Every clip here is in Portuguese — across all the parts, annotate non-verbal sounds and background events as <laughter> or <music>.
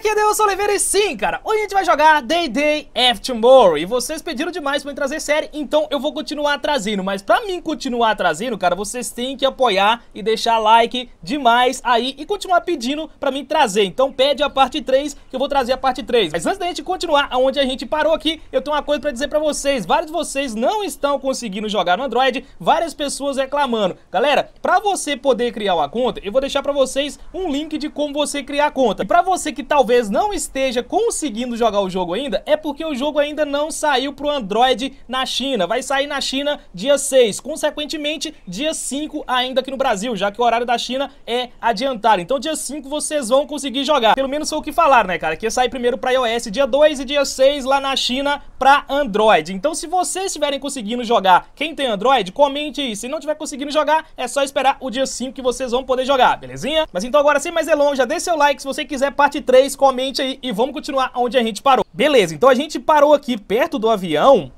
aqui é Deus Oliveira e sim, cara, hoje a gente vai jogar Day Day Aftermore E vocês pediram demais pra eu trazer série, então eu vou continuar trazendo Mas pra mim continuar trazendo, cara, vocês têm que apoiar e deixar like demais aí E continuar pedindo pra mim trazer, então pede a parte 3 que eu vou trazer a parte 3 Mas antes da gente continuar aonde a gente parou aqui, eu tenho uma coisa pra dizer pra vocês Vários de vocês não estão conseguindo jogar no Android, várias pessoas reclamando Galera, pra você poder criar uma conta, eu vou deixar pra vocês um link de como você criar a conta E pra você que talvez tá talvez não esteja conseguindo jogar o jogo ainda é porque o jogo ainda não saiu para o Android na China. Vai sair na China dia 6, consequentemente dia 5 ainda aqui no Brasil, já que o horário da China é adiantado. Então dia 5 vocês vão conseguir jogar. Pelo menos foi o que falaram, né, cara? Que ia sair primeiro para iOS dia 2 e dia 6 lá na China para Android. Então se vocês estiverem conseguindo jogar, quem tem Android, comente aí. Se não tiver conseguindo jogar, é só esperar o dia 5 que vocês vão poder jogar, belezinha? Mas então agora, sem mais delongas, já dê seu like se você quiser parte 3 comente aí e vamos continuar onde a gente parou. Beleza, então a gente parou aqui perto do avião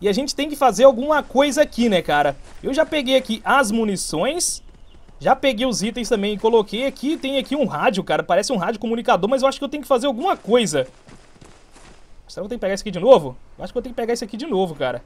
e a gente tem que fazer alguma coisa aqui, né, cara? Eu já peguei aqui as munições, já peguei os itens também e coloquei aqui. Tem aqui um rádio, cara, parece um rádio comunicador, mas eu acho que eu tenho que fazer alguma coisa. Será que eu tenho que pegar isso aqui de novo? Eu acho que eu tenho que pegar isso aqui de novo, cara.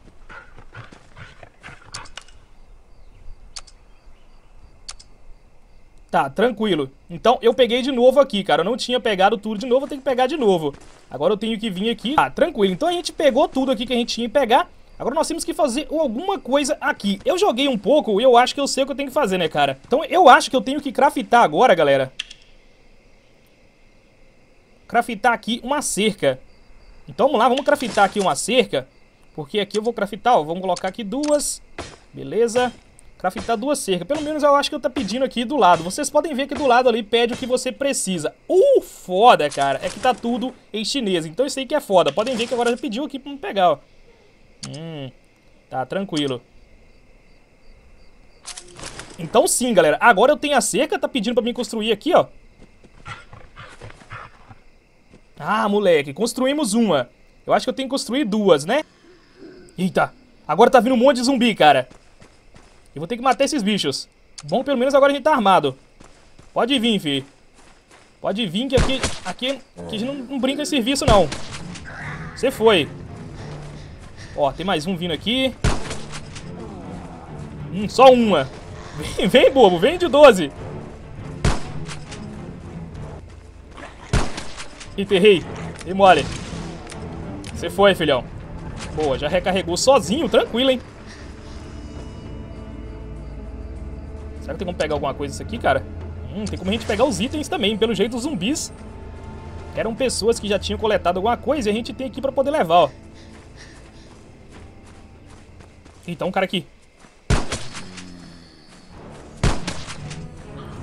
Tá, tranquilo. Então, eu peguei de novo aqui, cara. Eu não tinha pegado tudo de novo, eu tenho que pegar de novo. Agora eu tenho que vir aqui. tá tranquilo. Então a gente pegou tudo aqui que a gente tinha que pegar. Agora nós temos que fazer alguma coisa aqui. Eu joguei um pouco e eu acho que eu sei o que eu tenho que fazer, né, cara? Então eu acho que eu tenho que craftar agora, galera. Craftar aqui uma cerca. Então vamos lá, vamos craftar aqui uma cerca. Porque aqui eu vou craftar, ó. Vamos colocar aqui duas. Beleza. Craftar duas cercas. Pelo menos eu acho que eu tá pedindo aqui do lado. Vocês podem ver que do lado ali pede o que você precisa. Uh, foda, cara. É que tá tudo em chinês. Então isso aí que é foda. Podem ver que agora já pediu aqui pra me pegar, ó. Hum, tá tranquilo. Então sim, galera. Agora eu tenho a cerca, tá pedindo pra mim construir aqui, ó. Ah, moleque, construímos uma. Eu acho que eu tenho que construir duas, né? Eita, agora tá vindo um monte de zumbi, cara. E vou ter que matar esses bichos. Bom, pelo menos agora a gente tá armado. Pode vir, fi. Pode vir que aqui, aqui, aqui a gente não, não brinca em serviço, não. Você foi. Ó, tem mais um vindo aqui. Hum, só uma. <laughs> Vem, vem, bobo. Vem de 12. Enterrei. E mole. Você foi, filhão. Boa, já recarregou sozinho. Tranquilo, hein. Será que tem como pegar alguma coisa isso aqui, cara? Hum, tem como a gente pegar os itens também. Pelo jeito, os zumbis eram pessoas que já tinham coletado alguma coisa e a gente tem aqui pra poder levar, ó. Então, um cara aqui.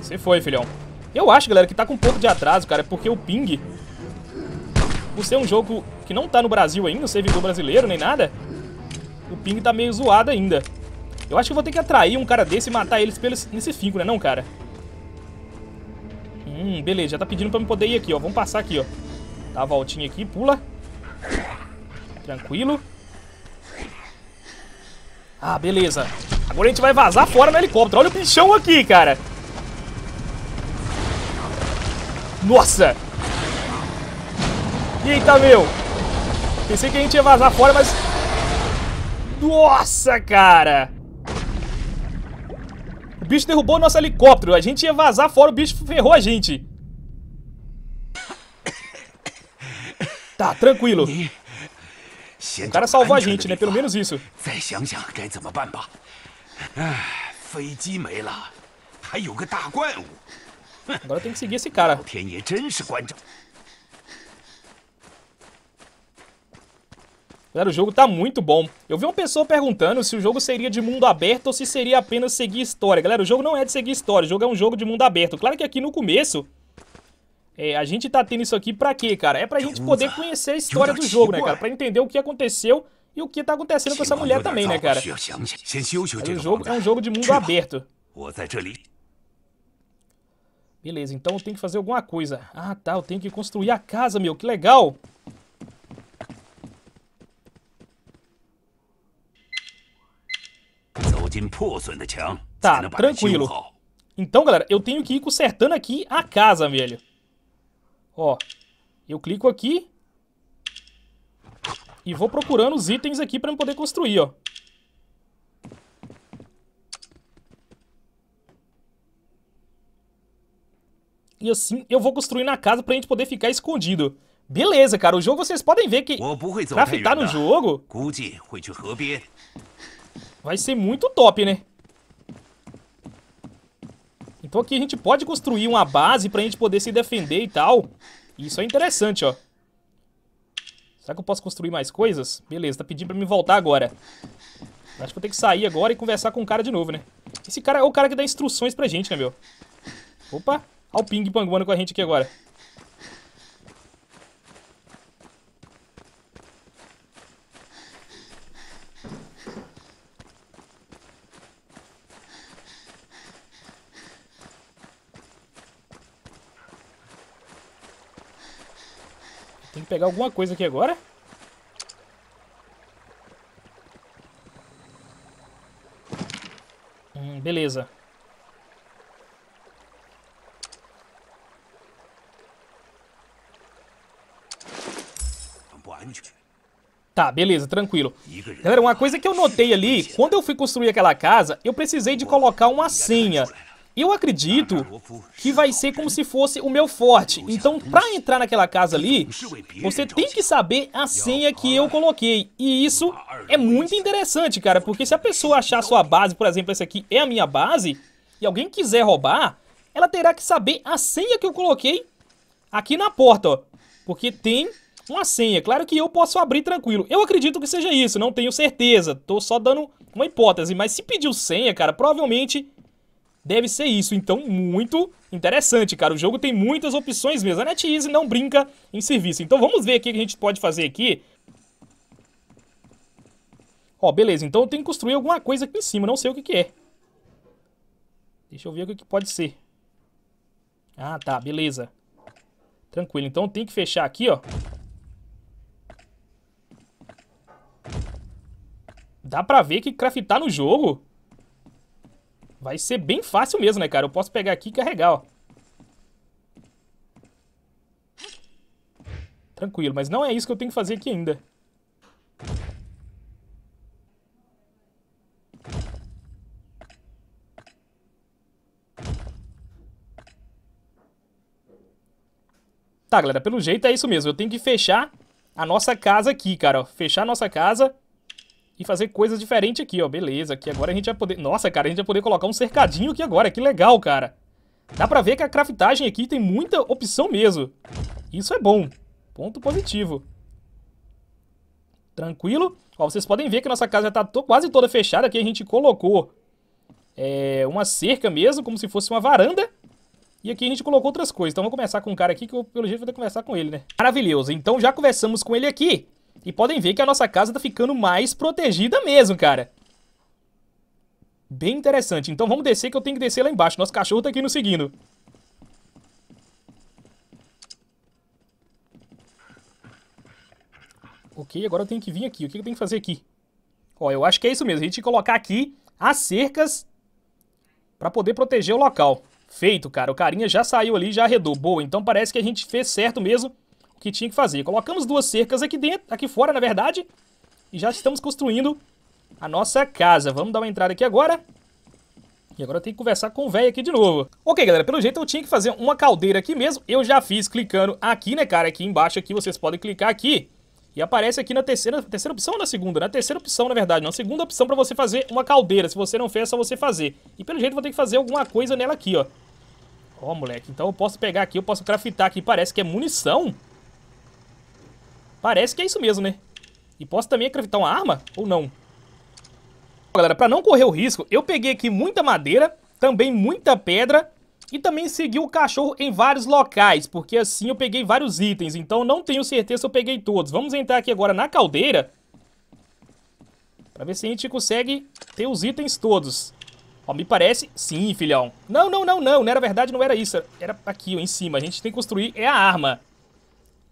Você foi, filhão. Eu acho, galera, que tá com um pouco de atraso, cara, porque o ping... Por ser um jogo que não tá no Brasil ainda, no servidor brasileiro, nem nada, o ping tá meio zoado ainda. Eu acho que eu vou ter que atrair um cara desse e matar eles pelos, nesse finco, né não, cara? Hum, beleza. Já tá pedindo pra eu poder ir aqui, ó. Vamos passar aqui, ó. Dá a voltinha aqui, pula. Tranquilo. Ah, beleza. Agora a gente vai vazar fora no helicóptero. Olha o bichão aqui, cara. Nossa! Eita, meu! Pensei que a gente ia vazar fora, mas... Nossa, cara! bicho derrubou nosso helicóptero. A gente ia vazar fora, o bicho ferrou a gente. Tá, tranquilo. O cara salvou a gente, né? Pelo menos isso. Agora tem que seguir esse cara. Galera, o jogo tá muito bom. Eu vi uma pessoa perguntando se o jogo seria de mundo aberto ou se seria apenas seguir história. Galera, o jogo não é de seguir história, o jogo é um jogo de mundo aberto. Claro que aqui no começo, é, a gente tá tendo isso aqui pra quê, cara? É pra gente poder conhecer a história do jogo, né, cara? Pra entender o que aconteceu e o que tá acontecendo com essa mulher também, né, cara? Tá Aí, o jogo é um jogo de mundo aberto. Beleza, então eu tenho que fazer alguma coisa. Ah, tá, eu tenho que construir a casa, meu, que legal. Tá, tranquilo. Então, galera, eu tenho que ir consertando aqui a casa, velho. Ó, eu clico aqui. E vou procurando os itens aqui pra eu poder construir, ó. E assim eu vou construir na casa pra gente poder ficar escondido. Beleza, cara. O jogo vocês podem ver que pra ficar no jogo... Vai ser muito top, né? Então aqui a gente pode construir uma base pra gente poder se defender e tal. Isso é interessante, ó. Será que eu posso construir mais coisas? Beleza, tá pedindo pra me voltar agora. Acho que eu tenho que sair agora e conversar com o cara de novo, né? Esse cara é o cara que dá instruções pra gente, né, meu? Opa, olha o ping panguando com a gente aqui agora. Tem que pegar alguma coisa aqui agora. Hum, beleza. Tá, beleza, tranquilo. Galera, uma coisa que eu notei ali, quando eu fui construir aquela casa, eu precisei de colocar uma senha. Eu acredito que vai ser como se fosse o meu forte. Então, pra entrar naquela casa ali, você tem que saber a senha que eu coloquei. E isso é muito interessante, cara, porque se a pessoa achar sua base, por exemplo, essa aqui é a minha base, e alguém quiser roubar, ela terá que saber a senha que eu coloquei aqui na porta, ó. Porque tem uma senha. Claro que eu posso abrir tranquilo. Eu acredito que seja isso, não tenho certeza. Tô só dando uma hipótese. Mas se pediu senha, cara, provavelmente deve ser isso. Então, muito interessante, cara. O jogo tem muitas opções mesmo. A NetEase não brinca em serviço. Então, vamos ver o que a gente pode fazer aqui. Ó, beleza. Então, eu tenho que construir alguma coisa aqui em cima. Não sei o que, que é. Deixa eu ver o que pode ser. Ah, tá. Beleza. Tranquilo. Então, tem que fechar aqui, ó. Dá pra ver que craftar no jogo Vai ser bem fácil mesmo, né, cara? Eu posso pegar aqui e carregar, ó. Tranquilo, mas não é isso que eu tenho que fazer aqui ainda. Tá, galera, pelo jeito é isso mesmo. Eu tenho que fechar a nossa casa aqui, cara. Ó. Fechar a nossa casa e fazer coisas diferentes aqui, ó. Beleza, aqui agora a gente vai poder... Nossa, cara, a gente vai poder colocar um cercadinho aqui agora. Que legal, cara. Dá pra ver que a craftagem aqui tem muita opção mesmo. Isso é bom. Ponto positivo. Tranquilo? Ó, vocês podem ver que nossa casa já tá to quase toda fechada. Aqui a gente colocou é, uma cerca mesmo, como se fosse uma varanda. E aqui a gente colocou outras coisas. Então vamos começar com um cara aqui que eu, pelo jeito, vou ter que conversar com ele, né? Maravilhoso. Então já conversamos com ele aqui. E podem ver que a nossa casa tá ficando mais protegida mesmo, cara. Bem interessante. Então vamos descer que eu tenho que descer lá embaixo. Nosso cachorro tá aqui nos seguindo. Ok, agora eu tenho que vir aqui. O que eu tenho que fazer aqui? Ó, eu acho que é isso mesmo. A gente colocar aqui as cercas pra poder proteger o local. Feito, cara. O carinha já saiu ali, já arredou. Boa, então parece que a gente fez certo mesmo que tinha que fazer. Colocamos duas cercas aqui dentro, aqui fora, na verdade, e já estamos construindo a nossa casa. Vamos dar uma entrada aqui agora. E agora eu tenho que conversar com o velho aqui de novo. Ok, galera, pelo jeito eu tinha que fazer uma caldeira aqui mesmo. Eu já fiz clicando aqui, né, cara? Aqui embaixo aqui vocês podem clicar aqui. E aparece aqui na terceira, terceira opção ou na segunda? Na terceira opção, na verdade, na segunda opção pra você fazer uma caldeira. Se você não fez, é só você fazer. E pelo jeito vou ter que fazer alguma coisa nela aqui, ó. Ó, moleque, então eu posso pegar aqui, eu posso craftar aqui. Parece que é munição. Parece que é isso mesmo, né? E posso também acreditar uma arma? Ou não? Galera, pra não correr o risco, eu peguei aqui muita madeira, também muita pedra e também segui o cachorro em vários locais, porque assim eu peguei vários itens, então não tenho certeza se eu peguei todos. Vamos entrar aqui agora na caldeira pra ver se a gente consegue ter os itens todos. Ó, me parece... Sim, filhão. Não, não, não, não. Na verdade, não era isso. Era aqui, ó, em cima. A gente tem que construir é a arma.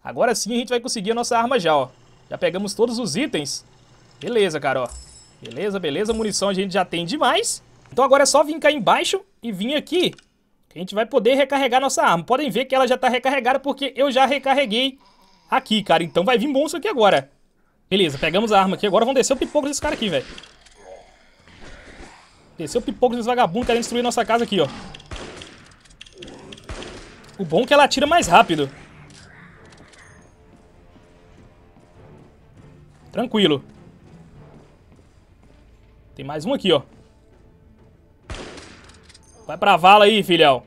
Agora sim a gente vai conseguir a nossa arma já, ó. Já pegamos todos os itens. Beleza, cara, ó. Beleza, beleza. Munição a gente já tem demais. Então agora é só vir cá embaixo e vir aqui. Que a gente vai poder recarregar nossa arma. Podem ver que ela já tá recarregada porque eu já recarreguei aqui, cara. Então vai vir bom isso aqui agora. Beleza, pegamos a arma aqui. Agora vão descer o pipoco desse cara aqui, velho. Descer o pipoco desse vagabundo querendo destruir nossa casa aqui, ó. O bom é que ela atira mais rápido. Tranquilo. Tem mais um aqui, ó. Vai pra vala aí, filhão.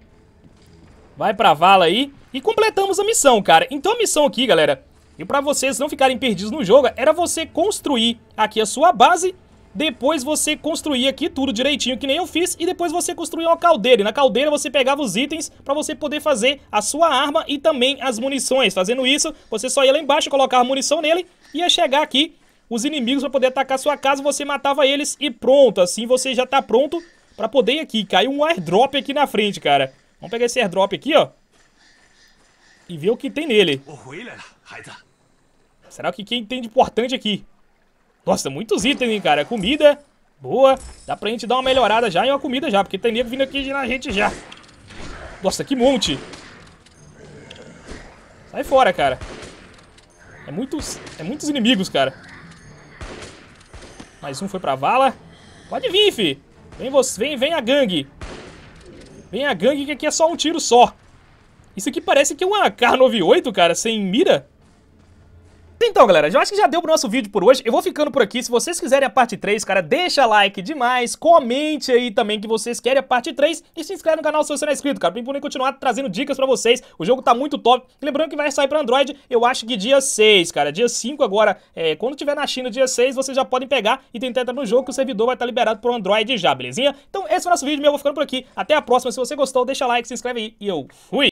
Vai pra vala aí. E completamos a missão, cara. Então a missão aqui, galera, e pra vocês não ficarem perdidos no jogo, era você construir aqui a sua base, depois você construir aqui tudo direitinho, que nem eu fiz, e depois você construir uma caldeira. E na caldeira você pegava os itens pra você poder fazer a sua arma e também as munições. Fazendo isso, você só ia lá embaixo, colocar a munição nele, ia chegar aqui os inimigos para poder atacar sua casa, você matava eles e pronto. Assim você já tá pronto para poder ir aqui. Caiu um airdrop aqui na frente, cara. Vamos pegar esse airdrop aqui, ó. E ver o que tem nele. Será que quem tem de importante aqui? Nossa, muitos itens, hein, cara. Comida, boa. Dá pra gente dar uma melhorada já e uma comida já, porque tem nego vindo aqui na gente já. Nossa, que monte. Sai fora, cara. É muitos, é muitos inimigos, cara. Mais um foi pra vala. Pode vir, fi. Vem, você, vem, vem a gangue. Vem a gangue que aqui é só um tiro só. Isso aqui parece que é uma K98, cara, sem mira. Então, galera, eu acho que já deu pro nosso vídeo por hoje. Eu vou ficando por aqui. Se vocês quiserem a parte 3, cara, deixa like demais. Comente aí também que vocês querem a parte 3. E se inscreve no canal se você não é inscrito, cara, pra poder continuar trazendo dicas pra vocês. O jogo tá muito top. Lembrando que vai sair pra Android, eu acho que dia 6, cara. Dia 5 agora, é, quando tiver na China dia 6, vocês já podem pegar e tentar entrar no jogo que o servidor vai estar tá liberado pro Android já, belezinha? Então, esse foi o nosso vídeo, meu. Eu vou ficando por aqui. Até a próxima. Se você gostou, deixa like, se inscreve aí e eu fui!